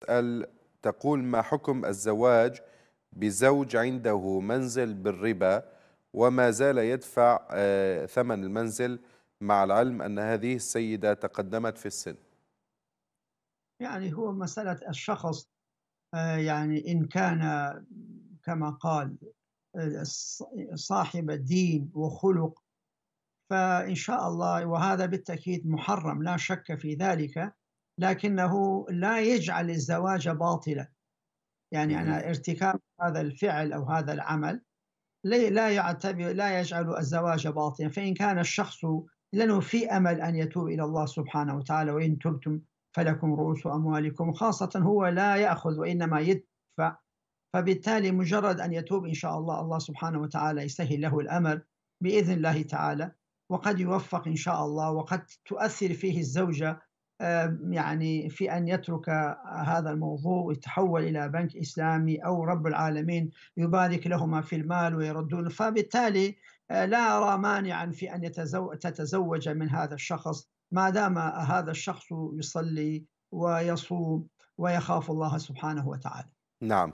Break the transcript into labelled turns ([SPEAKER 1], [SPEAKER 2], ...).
[SPEAKER 1] تسأل تقول ما حكم الزواج بزوج عنده منزل بالربا وما زال يدفع آه، ثمن المنزل مع العلم أن هذه السيدة تقدمت في السن
[SPEAKER 2] يعني هو مسألة الشخص آه، يعني إن كان كما قال آه، صاحب الدين وخلق فإن شاء الله وهذا بالتأكيد محرم لا شك في ذلك لكنه لا يجعل الزواج باطلا يعني أنا ارتكاب هذا الفعل أو هذا العمل لا يعتبر لا يجعل الزواج باطلا فإن كان الشخص لأنه في أمل أن يتوب إلى الله سبحانه وتعالى وإن تبتم فلكم رؤوس أموالكم خاصة هو لا يأخذ وإنما يدفع فبالتالي مجرد أن يتوب إن شاء الله الله سبحانه وتعالى يسهل له الأمر بإذن الله تعالى وقد يوفق إن شاء الله وقد تؤثر فيه الزوجة يعني في ان يترك هذا الموضوع ويتحول الى بنك اسلامي او رب العالمين يبارك لهما في المال ويردون فبالتالي آه، لا ارى مانعا في ان تتزوج من هذا الشخص ما دام هذا الشخص يصلي ويصوم ويخاف الله سبحانه وتعالى.
[SPEAKER 1] نعم.